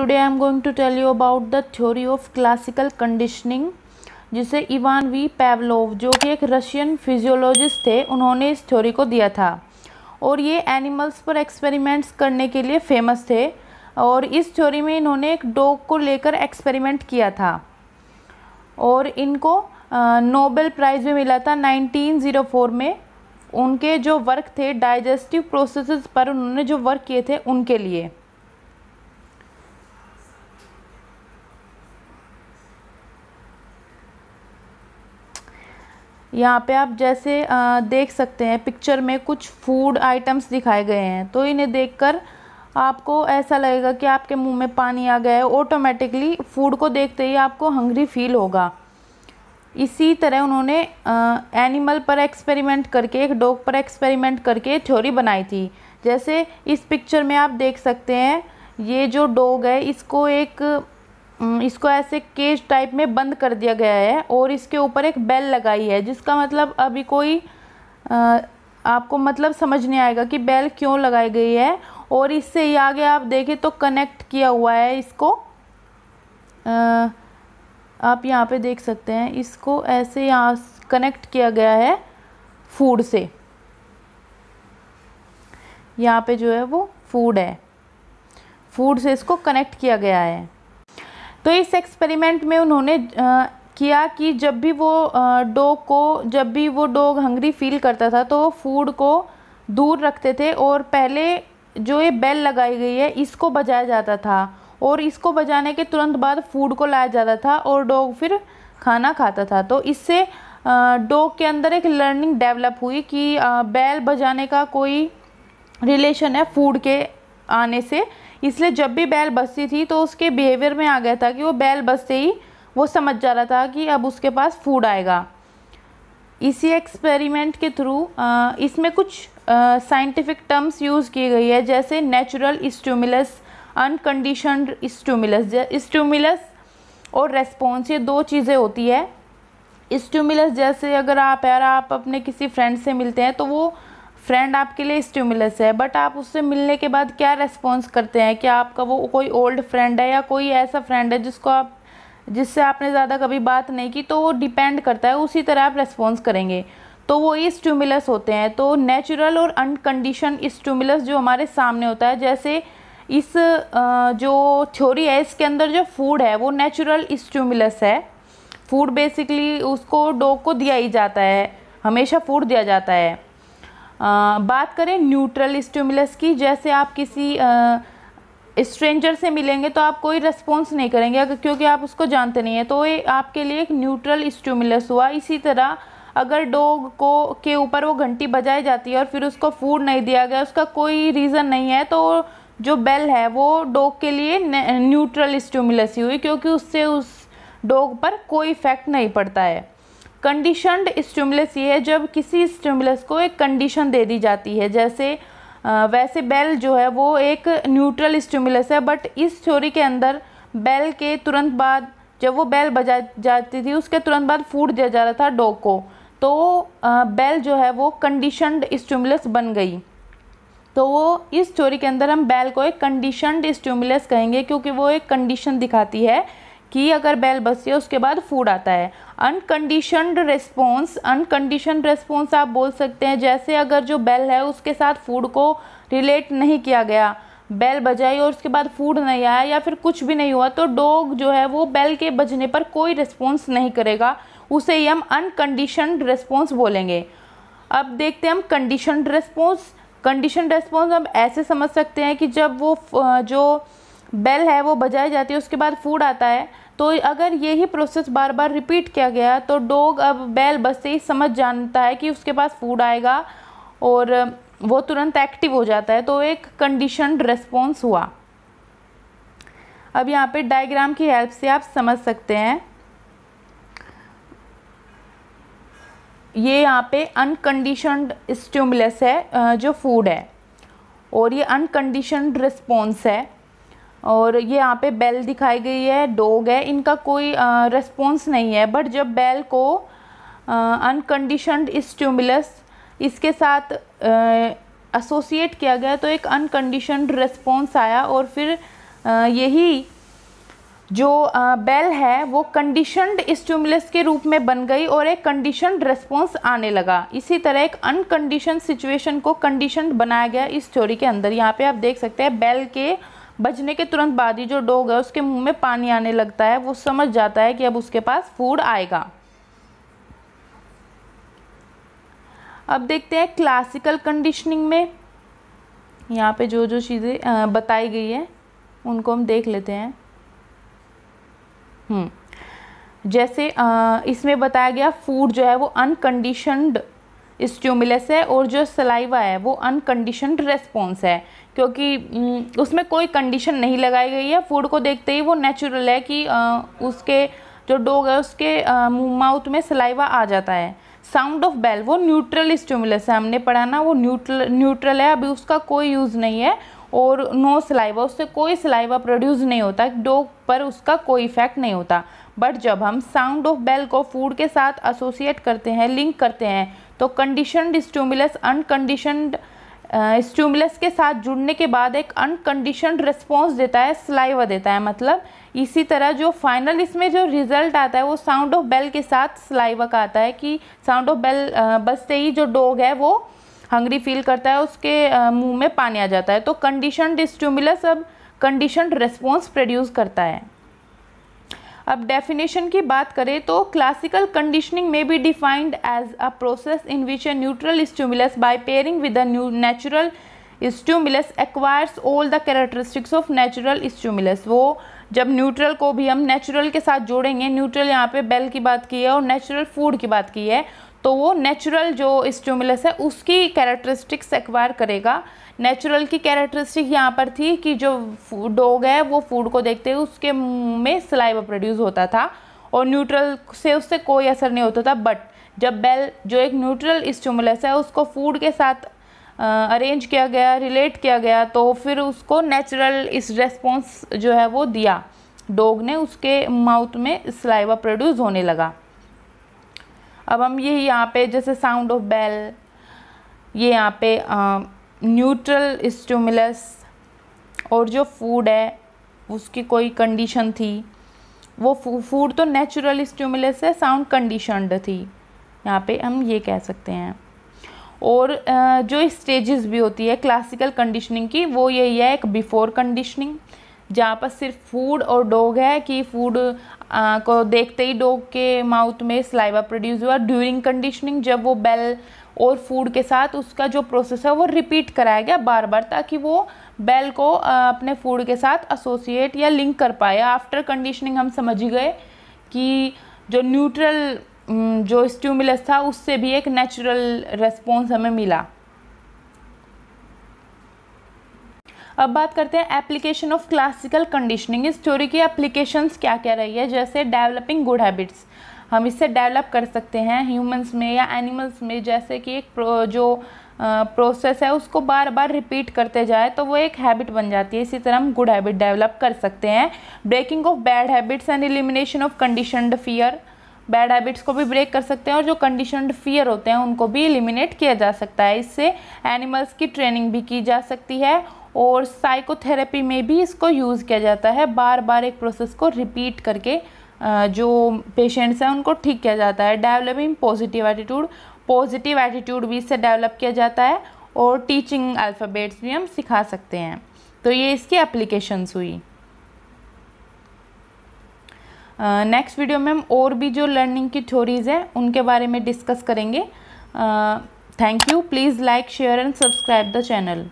today I am going to tell you about the theory of classical conditioning जिसे Ivan V Pavlov जो कि एक Russian physiologist थे उन्होंने इस थ्योरी को दिया था और ये एनिमल्स पर एक्सपेरिमेंट्स करने के लिए फेमस थे और इस थ्योरी में इन्होंने एक डॉग को लेकर एक्सपेरिमेंट किया था और इनको नोबेल प्राइज़ भी मिला था 1904 में उनके जो वर्क थे डाइजेस्टिव प्रोसेसेस पर उन्होंने जो वर्क किए थे उनके लिए यहाँ पे आप जैसे आ, देख सकते हैं पिक्चर में कुछ फूड आइटम्स दिखाए गए हैं तो इन्हें देखकर आपको ऐसा लगेगा कि आपके मुंह में पानी आ गया है ऑटोमेटिकली फूड को देखते ही आपको हंग्री फील होगा इसी तरह उन्होंने आ, एनिमल पर एक्सपेरिमेंट करके एक डॉग पर एक्सपेरिमेंट करके थ्योरी बनाई थी जैसे इस पिक्चर में आप देख सकते हैं ये जो डॉग है इसको एक इसको ऐसे केज टाइप में बंद कर दिया गया है और इसके ऊपर एक बेल लगाई है जिसका मतलब अभी कोई आ, आपको मतलब समझ नहीं आएगा कि बेल क्यों लगाई गई है और इससे ये आगे आप देखें तो कनेक्ट किया हुआ है इसको आ, आप यहाँ पे देख सकते हैं इसको ऐसे यहाँ कनेक्ट किया गया है फूड से यहाँ पे जो है वो फूड है फूड से इसको कनेक्ट किया गया है तो इस एक्सपेरिमेंट में उन्होंने किया कि जब भी वो डॉग को जब भी वो डॉग हंगरी फील करता था तो वो फूड को दूर रखते थे और पहले जो ये बेल लगाई गई है इसको बजाया जाता था और इसको बजाने के तुरंत बाद फूड को लाया जाता था और डॉग फिर खाना खाता था तो इससे डॉग के अंदर एक लर्निंग डेवलप हुई कि बैल बजाने का कोई रिलेशन है फूड के आने से इसलिए जब भी बैल बसती थी तो उसके बिहेवियर में आ गया था कि वो बैल बसते ही वो समझ जा रहा था कि अब उसके पास फूड आएगा इसी एक्सपेरिमेंट के थ्रू इसमें कुछ साइंटिफिक टर्म्स यूज़ की गई है जैसे नेचुरल स्टूमिलस अनकंडीशनड स्टूमिलस स्टूमिलस और रेस्पॉन्स ये दो चीज़ें होती है स्टूमिलस जैसे अगर आप यार आप अपने किसी फ्रेंड से मिलते हैं तो वो फ्रेंड आपके लिए स्टिमुलस है बट आप उससे मिलने के बाद क्या रेस्पॉन्स करते हैं क्या आपका वो कोई ओल्ड फ्रेंड है या कोई ऐसा फ्रेंड है जिसको आप जिससे आपने ज़्यादा कभी बात नहीं की तो वो डिपेंड करता है उसी तरह आप रेस्पॉन्स करेंगे तो वो ये स्टिमुलस होते हैं तो नेचुरल और अनकंडीशन स्टिमुलस जो हमारे सामने होता है जैसे इस जो थ्योरी है इसके अंदर जो फूड है वो नेचुरल स्टिमुलस है फूड बेसिकली उसको डॉग को दिया ही जाता है हमेशा फूड दिया जाता है आ, बात करें न्यूट्रल स्टिमुलस की जैसे आप किसी स्ट्रेंजर से मिलेंगे तो आप कोई रिस्पॉन्स नहीं करेंगे अगर क्योंकि आप उसको जानते नहीं हैं तो ये आपके लिए एक न्यूट्रल स्टिमुलस हुआ इसी तरह अगर डॉग को के ऊपर वो घंटी बजाई जाती है और फिर उसको फूड नहीं दिया गया उसका कोई रीज़न नहीं है तो जो बेल है वो डॉग के लिए न्यूट्रल स्टिमुलस ही हुई क्योंकि उससे उस डॉग पर कोई इफेक्ट नहीं पड़ता है कंडीशनड स्टिमुलस ये है जब किसी स्टिमुलस को एक कंडीशन दे दी जाती है जैसे वैसे बेल जो है वो एक न्यूट्रल स्टिमुलस है बट इस थ्योरी के अंदर बेल के तुरंत बाद जब वो बेल बजा जाती थी उसके तुरंत बाद फूड दिया जा रहा था डॉग को तो बेल जो है वो कंडीशनड स्टिमुलस बन गई तो वो इस थ्योरी के अंदर हम बेल को एक कंडीशनड स्टिमुलस कहेंगे क्योंकि वो एक कंडीशन दिखाती है की अगर बैल बसी है उसके बाद फूड आता है अनकंडीशनड रिस्पॉन्स अनकंडीशन रिस्पॉन्स आप बोल सकते हैं जैसे अगर जो बैल है उसके साथ फूड को रिलेट नहीं किया गया बैल बजाई और उसके बाद फूड नहीं आया या फिर कुछ भी नहीं हुआ तो डॉग जो है वो बैल के बजने पर कोई रिस्पॉन्स नहीं करेगा उसे ही हम अनकंडीशनड रिस्पॉन्स बोलेंगे अब देखते हैं हम कंडीशनड रिस्पॉन्स कंडीशन रिस्पॉन्स हम ऐसे समझ सकते हैं कि जब वो जो बेल है वो बजाई जाती है उसके बाद फूड आता है तो अगर यही प्रोसेस बार बार रिपीट किया गया तो डॉग अब बैल बजते ही समझ जानता है कि उसके पास फूड आएगा और वो तुरंत एक्टिव हो जाता है तो एक कंडीशन रेस्पॉन्स हुआ अब यहाँ पे डायग्राम की हेल्प से आप समझ सकते हैं ये यहाँ पे अनकंडीशनड स्टूमुलस है जो फूड है और ये अनकंडीशनड रिस्पॉन्स है और ये यहाँ पे बेल दिखाई गई है डॉग है इनका कोई रेस्पॉन्स नहीं है बट जब बेल को अनकंडीशनड स्ट्यूमुलस इसके साथ एसोसिएट किया गया तो एक अनकंडीशनड रेस्पॉन्स आया और फिर यही जो बेल है वो कंडीशनड स्टिमुलस के रूप में बन गई और एक कंडीशनड रेस्पॉन्स आने लगा इसी तरह एक अनकंडीशन सिचुएशन को कंडीशनड बनाया गया इस थ्योरी के अंदर यहाँ पे आप देख सकते हैं बेल के बजने के तुरंत बाद ही जो डॉग है उसके मुंह में पानी आने लगता है वो समझ जाता है कि अब उसके पास फूड आएगा अब देखते हैं क्लासिकल कंडीशनिंग में यहाँ पे जो जो चीज़ें बताई गई है उनको हम देख लेते हैं हम्म, जैसे इसमें बताया गया फूड जो है वो अनकंडीशनड स्ट्यूमिलस है और जो सलाइवा है वो अनकंडीशनड रेस्पॉन्स है क्योंकि उसमें कोई कंडीशन नहीं लगाई गई है फूड को देखते ही वो नेचुरल है कि उसके जो डोग है उसके माउथ में सलाइवा आ जाता है साउंड ऑफ बेल वो न्यूट्रल स्टिमुलस है हमने पढ़ा ना वो न्यूट्रल न्यूट्रल है अभी उसका कोई यूज़ नहीं है और नो सलाइवा उससे कोई सलाइवा प्रोड्यूस नहीं होता डोग पर उसका कोई इफेक्ट नहीं होता बट जब हम साउंड ऑफ बेल को फूड के साथ एसोसिएट करते हैं लिंक करते हैं तो कंडीशनड स्टूमुलस अनकंडीशनड स्टूमुलस के साथ जुड़ने के बाद एक अनकंडीशन रिस्पॉन्स देता है स्लाइवा देता है मतलब इसी तरह जो फाइनल इसमें जो रिजल्ट आता है वो साउंड ऑफ बेल के साथ स्लाइवा का आता है कि साउंड ऑफ बेल बजते ही जो डॉग है वो हंगरी फील करता है उसके मुंह में पानी आ जाता है तो कंडीशन स्टूमुलस अब कंडीशन रिस्पॉन्स प्रोड्यूस करता है अब डेफिनेशन की बात करें तो क्लासिकल कंडीशनिंग में भी defined as a process in which a neutral stimulus by pairing with a new natural stimulus acquires all the characteristics of natural stimulus वो जब न्यूट्रल को भी हम नेचुरल के साथ जोड़ेंगे न्यूट्रल यहाँ पे बेल की बात की है और नेचुरल फूड की बात की है तो वो नेचुरल जो स्टूमुलस है उसकी कैरेक्टरिस्टिक्स एक्वायर करेगा नेचुरल की कैरेक्टरिस्टिक यहाँ पर थी कि जो डॉग है वो फूड को देखते हुए उसके में सलाइवा प्रोड्यूस होता था और न्यूट्रल से उससे कोई असर नहीं होता था बट जब बेल जो एक न्यूट्रल स्टूमुलस है उसको फूड के साथ अरेंज किया गया रिलेट किया गया तो फिर उसको नेचुरल इस रेस्पॉन्स जो है वो दिया डोग ने उसके माउथ में स्लाइवा प्रोड्यूस होने लगा अब हम ये यहाँ पे जैसे साउंड ऑफ बेल ये यहाँ पे न्यूट्रल स्टूमुलस और जो फूड है उसकी कोई कंडीशन थी वो फूड तो नेचुरल स्टूमुलस है साउंड कंडीशनड थी यहाँ पे हम ये कह सकते हैं और जो स्टेजेस भी होती है क्लासिकल कंडीशनिंग की वो यही है एक बिफोर कंडीशनिंग जहाँ पर सिर्फ फूड और डॉग है कि फूड को देखते ही डॉग के माउथ में स्लाइवा प्रोड्यूस हुआ ड्यूरिंग कंडीशनिंग जब वो बेल और फूड के साथ उसका जो प्रोसेस है वो रिपीट कराया गया बार बार ताकि वो बेल को अपने फूड के साथ एसोसिएट या लिंक कर पाए आफ्टर कंडीशनिंग हम समझ गए कि जो न्यूट्रल जो स्ट्यूमुलस था उससे भी एक नेचुरल रेस्पॉन्स हमें मिला अब बात करते हैं एप्लीकेशन ऑफ क्लासिकल कंडीशनिंग इस थ्योरी की एप्लीकेशंस क्या क्या रही है जैसे डेवलपिंग गुड हैबिट्स हम इससे डेवलप कर सकते हैं ह्यूमंस में या एनिमल्स में जैसे कि एक प्रो, जो प्रोसेस है उसको बार बार रिपीट करते जाए तो वो एक हैबिट बन जाती है इसी तरह हम गुड हैबिट डेवलप कर सकते हैं breaking of bad habits and elimination of conditioned fear bad habits को भी ब्रेक कर सकते हैं और जो कंडीशनड फियर होते हैं उनको भी एलिमिनेट किया जा सकता है इससे एनिमल्स की ट्रेनिंग भी की जा सकती है और साइकोथेरेपी में भी इसको यूज़ किया जाता है बार बार एक प्रोसेस को रिपीट करके जो पेशेंट्स हैं उनको ठीक किया जाता है developing positive attitude positive attitude भी इससे डेवलप किया जाता है और टीचिंग अल्फ़ाबेट्स भी हम सिखा सकते हैं तो ये इसकी एप्लीकेशंस हुई नेक्स्ट वीडियो में हम और भी जो लर्निंग की थ्योरीज हैं उनके बारे में डिस्कस करेंगे thank you please like share and subscribe the channel